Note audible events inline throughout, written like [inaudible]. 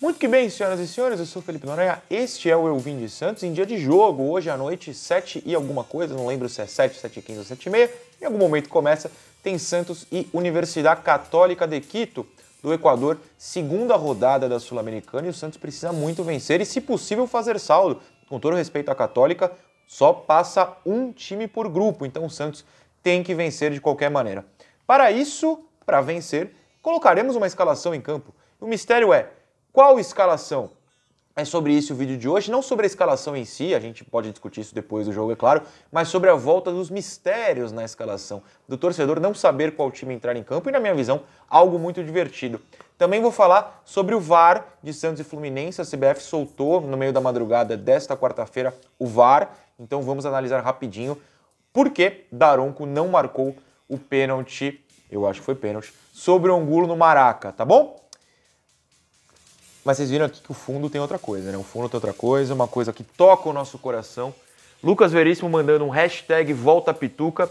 Muito que bem, senhoras e senhores, eu sou Felipe Noronha, este é o Eu Vim de Santos, em dia de jogo, hoje à noite, 7 e alguma coisa, não lembro se é 7, 7 15 ou 7 e meia, em algum momento começa, tem Santos e Universidade Católica de Quito, do Equador, segunda rodada da Sul-Americana, e o Santos precisa muito vencer e, se possível, fazer saldo. Com todo respeito à Católica, só passa um time por grupo, então o Santos tem que vencer de qualquer maneira. Para isso, para vencer, colocaremos uma escalação em campo. O mistério é qual escalação? É sobre isso o vídeo de hoje, não sobre a escalação em si, a gente pode discutir isso depois do jogo, é claro, mas sobre a volta dos mistérios na escalação, do torcedor não saber qual time entrar em campo e, na minha visão, algo muito divertido. Também vou falar sobre o VAR de Santos e Fluminense, a CBF soltou no meio da madrugada desta quarta-feira o VAR, então vamos analisar rapidinho por que Daronco não marcou o pênalti, eu acho que foi pênalti, sobre o Angulo no Maraca, tá bom? Mas vocês viram aqui que o fundo tem outra coisa, né? O fundo tem outra coisa, uma coisa que toca o nosso coração. Lucas Veríssimo mandando um hashtag Volta Pituca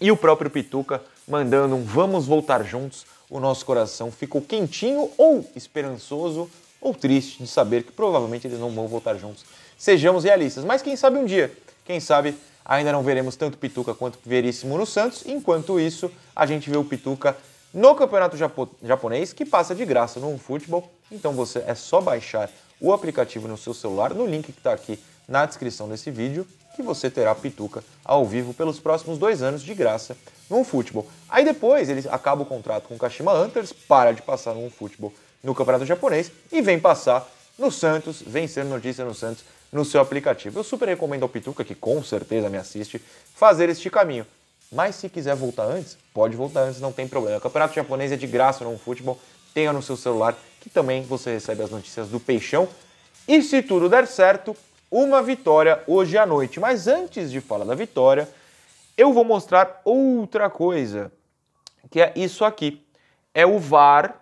e o próprio Pituca mandando um Vamos Voltar Juntos. O nosso coração ficou quentinho ou esperançoso ou triste de saber que provavelmente eles não vão voltar juntos. Sejamos realistas, mas quem sabe um dia, quem sabe ainda não veremos tanto Pituca quanto Veríssimo no Santos. Enquanto isso, a gente vê o Pituca no Campeonato Japo Japonês, que passa de graça no futebol então você é só baixar o aplicativo no seu celular no link que está aqui na descrição desse vídeo que você terá Pituca ao vivo pelos próximos dois anos de graça no futebol. Aí depois ele acaba o contrato com o Kashima Hunters, para de passar no futebol no campeonato japonês e vem passar no Santos, vem ser notícia no Santos no seu aplicativo. Eu super recomendo ao Pituca, que com certeza me assiste, fazer este caminho. Mas se quiser voltar antes, pode voltar antes, não tem problema. O campeonato japonês é de graça no futebol, tenha no seu celular que também você recebe as notícias do Peixão. E se tudo der certo, uma vitória hoje à noite. Mas antes de falar da vitória, eu vou mostrar outra coisa, que é isso aqui. É o VAR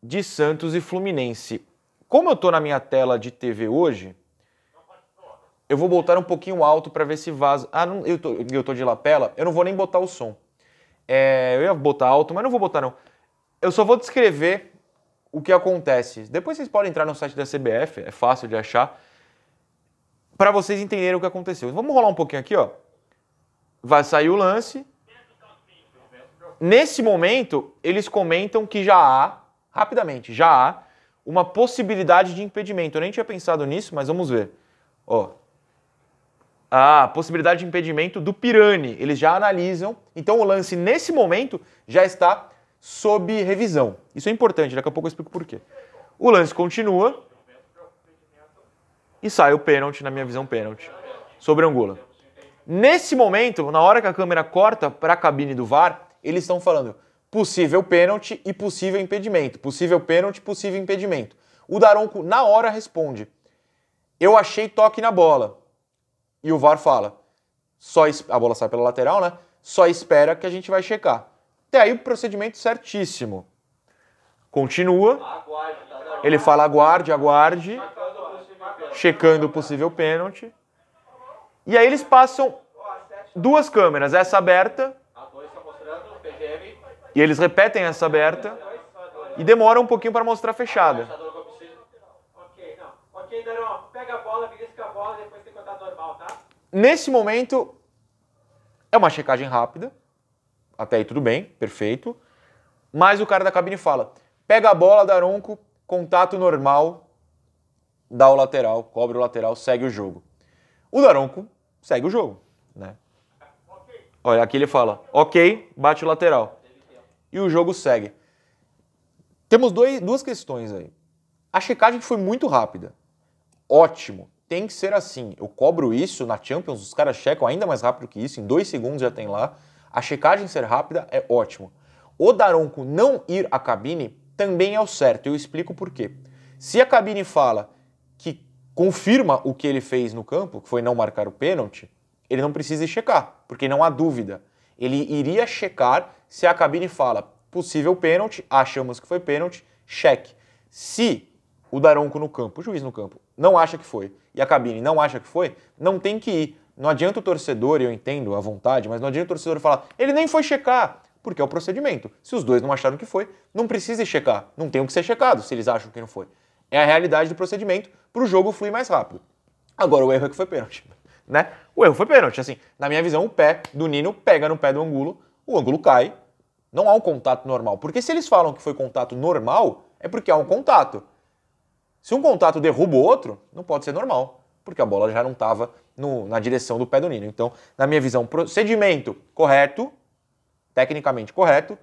de Santos e Fluminense. Como eu estou na minha tela de TV hoje, eu vou botar um pouquinho alto para ver se vaza. Ah, não, eu, tô, eu tô de lapela, eu não vou nem botar o som. É, eu ia botar alto, mas não vou botar não. Eu só vou descrever o que acontece? Depois vocês podem entrar no site da CBF, é fácil de achar, para vocês entenderem o que aconteceu. Vamos rolar um pouquinho aqui, ó. Vai sair o lance. Nesse momento, eles comentam que já há, rapidamente, já há uma possibilidade de impedimento. Eu nem tinha pensado nisso, mas vamos ver. Ó. A possibilidade de impedimento do Pirani. Eles já analisam. Então o lance, nesse momento, já está sob revisão. Isso é importante, daqui a pouco eu explico por quê. O lance continua e sai o pênalti, na minha visão, pênalti, sobre Angola. Nesse momento, na hora que a câmera corta para a cabine do VAR, eles estão falando possível pênalti e possível impedimento, possível pênalti, possível impedimento. O Daronco, na hora, responde: Eu achei toque na bola. E o VAR fala: só A bola sai pela lateral, né? Só espera que a gente vai checar. Até aí o procedimento certíssimo. Continua. Ele fala aguarde, aguarde, checando o possível pênalti. E aí eles passam duas câmeras, essa aberta. E eles repetem essa aberta e demora um pouquinho para mostrar fechada. Nesse momento é uma checagem rápida. Até aí tudo bem, perfeito. Mas o cara da cabine fala: pega a bola, Daronco, contato normal, dá o lateral, cobre o lateral, segue o jogo. O Daronco segue o jogo, né? Olha, aqui ele fala: ok, bate o lateral. E o jogo segue. Temos dois, duas questões aí. A checagem foi muito rápida. Ótimo. Tem que ser assim. Eu cobro isso na Champions, os caras checam ainda mais rápido que isso, em dois segundos já tem lá a checagem ser rápida é ótimo. O Daronco não ir à cabine também é o certo, eu explico por quê. Se a cabine fala que confirma o que ele fez no campo, que foi não marcar o pênalti, ele não precisa checar, porque não há dúvida. Ele iria checar se a cabine fala possível pênalti, achamos que foi pênalti, cheque. Se o Daronco no campo, o juiz no campo, não acha que foi e a cabine não acha que foi, não tem que ir, não adianta o torcedor, e eu entendo a vontade, mas não adianta o torcedor falar, ele nem foi checar, porque é o procedimento. Se os dois não acharam que foi, não precisa checar, não tem o que ser checado se eles acham que não foi. É a realidade do procedimento para o jogo fluir mais rápido. Agora o erro é que foi pênalti, [laughs] né? O erro foi pênalti, assim, na minha visão o pé do Nino pega no pé do Angulo, o Angulo cai, não há um contato normal. Porque se eles falam que foi contato normal, é porque há um contato. Se um contato derruba o outro, não pode ser normal, porque a bola já não estava no, na direção do pé do Nino. Então, na minha visão, procedimento correto, tecnicamente correto,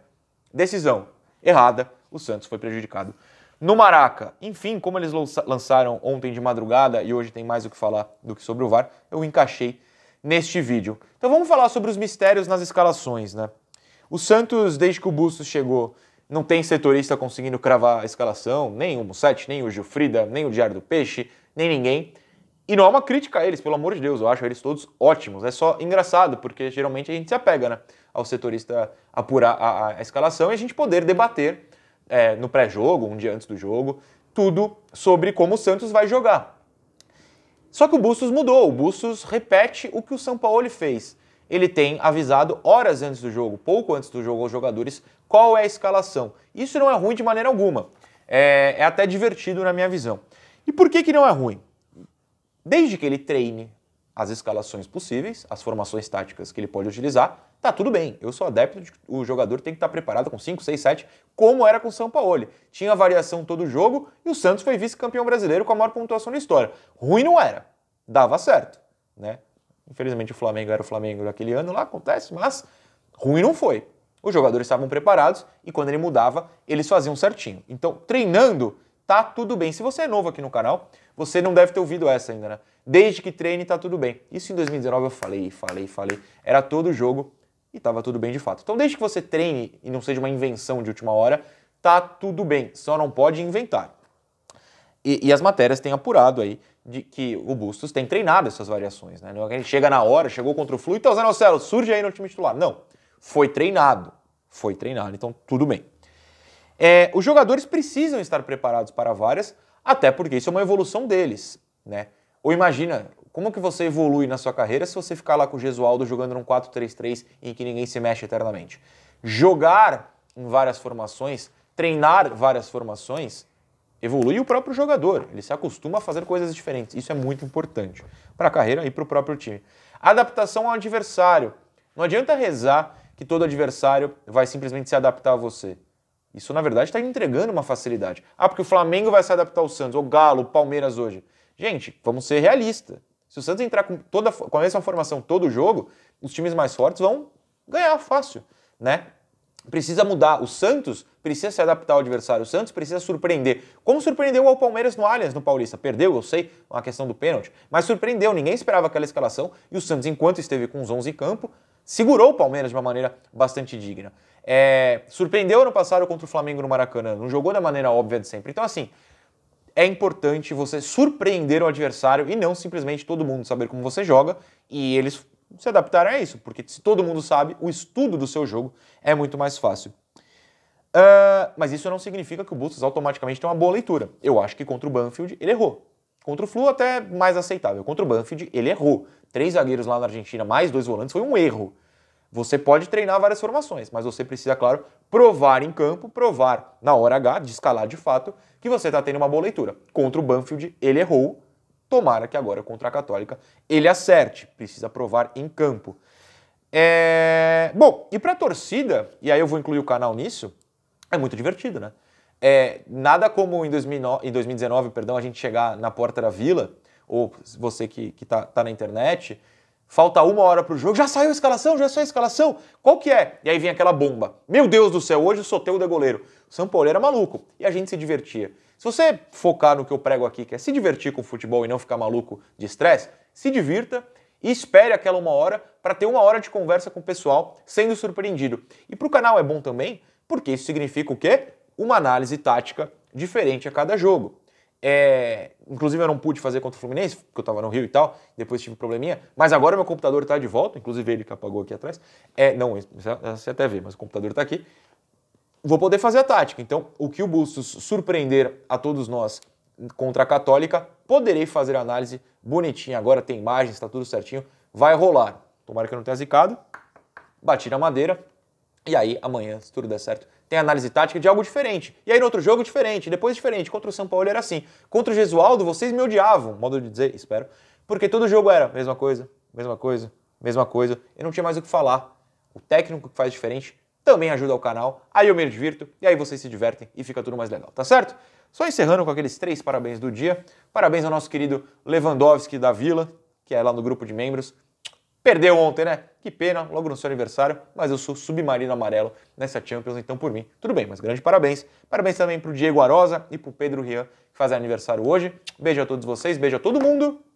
decisão errada, o Santos foi prejudicado. No Maraca, enfim, como eles lançaram ontem de madrugada e hoje tem mais o que falar do que sobre o VAR, eu encaixei neste vídeo. Então vamos falar sobre os mistérios nas escalações, né? O Santos, desde que o Bustos chegou, não tem setorista conseguindo cravar a escalação, nem o Mussetti, nem o Gilfrida, nem o Diário do Peixe, nem ninguém. E não é uma crítica a eles, pelo amor de Deus, eu acho eles todos ótimos. É só engraçado, porque geralmente a gente se apega né, ao setorista apurar a, a, a escalação e a gente poder debater é, no pré-jogo, um dia antes do jogo, tudo sobre como o Santos vai jogar. Só que o Bustos mudou, o Bustos repete o que o São Paulo fez. Ele tem avisado horas antes do jogo, pouco antes do jogo aos jogadores, qual é a escalação. Isso não é ruim de maneira alguma. É, é até divertido na minha visão. E por que, que não é ruim? Desde que ele treine as escalações possíveis, as formações táticas que ele pode utilizar, tá tudo bem. Eu sou adepto de que o jogador tem que estar preparado com 5, 6, 7, como era com o São Paulo. Tinha variação todo jogo e o Santos foi vice-campeão brasileiro com a maior pontuação da história. Ruim não era, dava certo, né? Infelizmente o Flamengo era o Flamengo daquele ano, lá acontece, mas ruim não foi. Os jogadores estavam preparados e quando ele mudava, eles faziam certinho. Então, treinando tá tudo bem. Se você é novo aqui no canal, você não deve ter ouvido essa ainda, né? Desde que treine, tá tudo bem. Isso em 2019 eu falei, falei, falei. Era todo jogo e tava tudo bem de fato. Então, desde que você treine e não seja uma invenção de última hora, tá tudo bem. Só não pode inventar. E, e as matérias têm apurado aí de que o Bustos tem treinado essas variações, né? Não é chega na hora, chegou contra o Flu, então tá Zanocelo, surge aí no time titular. Não, foi treinado, foi treinado, então tudo bem. É, os jogadores precisam estar preparados para várias, até porque isso é uma evolução deles, né? Ou imagina, como que você evolui na sua carreira se você ficar lá com o Gesualdo jogando num 4-3-3 em que ninguém se mexe eternamente? Jogar em várias formações, treinar várias formações, evolui o próprio jogador. Ele se acostuma a fazer coisas diferentes. Isso é muito importante para a carreira e para o próprio time. Adaptação ao adversário. Não adianta rezar que todo adversário vai simplesmente se adaptar a você. Isso, na verdade, está entregando uma facilidade. Ah, porque o Flamengo vai se adaptar ao Santos, ou Galo, o Palmeiras hoje. Gente, vamos ser realistas. Se o Santos entrar com, toda, com a mesma formação todo jogo, os times mais fortes vão ganhar fácil, né? Precisa mudar. O Santos precisa se adaptar ao adversário. O Santos precisa surpreender. Como surpreendeu o Palmeiras no Allianz, no Paulista? Perdeu, eu sei, uma questão do pênalti, mas surpreendeu. Ninguém esperava aquela escalação e o Santos, enquanto esteve com os 11 em campo, segurou o Palmeiras de uma maneira bastante digna. É, surpreendeu ano passado contra o Flamengo no Maracanã, não jogou da maneira óbvia de sempre. Então, assim, é importante você surpreender o adversário e não simplesmente todo mundo saber como você joga e eles se adaptaram a isso, porque se todo mundo sabe, o estudo do seu jogo é muito mais fácil. Uh, mas isso não significa que o Bustos automaticamente tem uma boa leitura. Eu acho que contra o Banfield ele errou. Contra o Flu, até mais aceitável. Contra o Banfield, ele errou. Três zagueiros lá na Argentina, mais dois volantes, foi um erro. Você pode treinar várias formações, mas você precisa, claro, provar em campo, provar na hora H, de escalar de fato, que você está tendo uma boa leitura. Contra o Banfield, ele errou. Tomara que agora contra a Católica ele acerte. Precisa provar em campo. É... Bom, e para a torcida, e aí eu vou incluir o canal nisso, é muito divertido, né? É, nada como em, 2009, em 2019, perdão, a gente chegar na porta da vila, ou você que, que tá, tá, na internet, falta uma hora pro jogo, já saiu a escalação, já saiu a escalação, qual que é? E aí vem aquela bomba. Meu Deus do céu, hoje o Soteudo é goleiro. O São Paulo era maluco e a gente se divertia. Se você focar no que eu prego aqui, que é se divertir com o futebol e não ficar maluco de estresse, se divirta e espere aquela uma hora para ter uma hora de conversa com o pessoal sendo surpreendido. E para o canal é bom também, porque isso significa o quê? uma análise tática diferente a cada jogo. É, inclusive eu não pude fazer contra o Fluminense, porque eu estava no Rio e tal, depois tive um probleminha, mas agora meu computador está de volta, inclusive ele que apagou aqui atrás. É, não, você até vê, mas o computador está aqui. Vou poder fazer a tática. Então, o que o Bustos surpreender a todos nós contra a Católica, poderei fazer a análise bonitinha. Agora tem imagens, está tudo certinho, vai rolar. Tomara que eu não tenha zicado. Bati na madeira, e aí, amanhã, se tudo der certo, tem análise tática de algo diferente. E aí, no outro jogo, diferente. Depois, diferente. Contra o São Paulo era assim. Contra o Gesualdo, vocês me odiavam, modo de dizer, espero. Porque todo jogo era mesma coisa, mesma coisa, mesma coisa. Eu não tinha mais o que falar. O técnico que faz diferente também ajuda o canal. Aí eu me divirto e aí vocês se divertem e fica tudo mais legal, tá certo? Só encerrando com aqueles três parabéns do dia. Parabéns ao nosso querido Lewandowski da Vila, que é lá no grupo de membros. Perdeu ontem, né? Que pena, logo no seu aniversário, mas eu sou submarino amarelo nessa Champions, então por mim, tudo bem, mas grande parabéns. Parabéns também para o Diego Arosa e para o Pedro Rian, que fazem aniversário hoje. Beijo a todos vocês, beijo a todo mundo.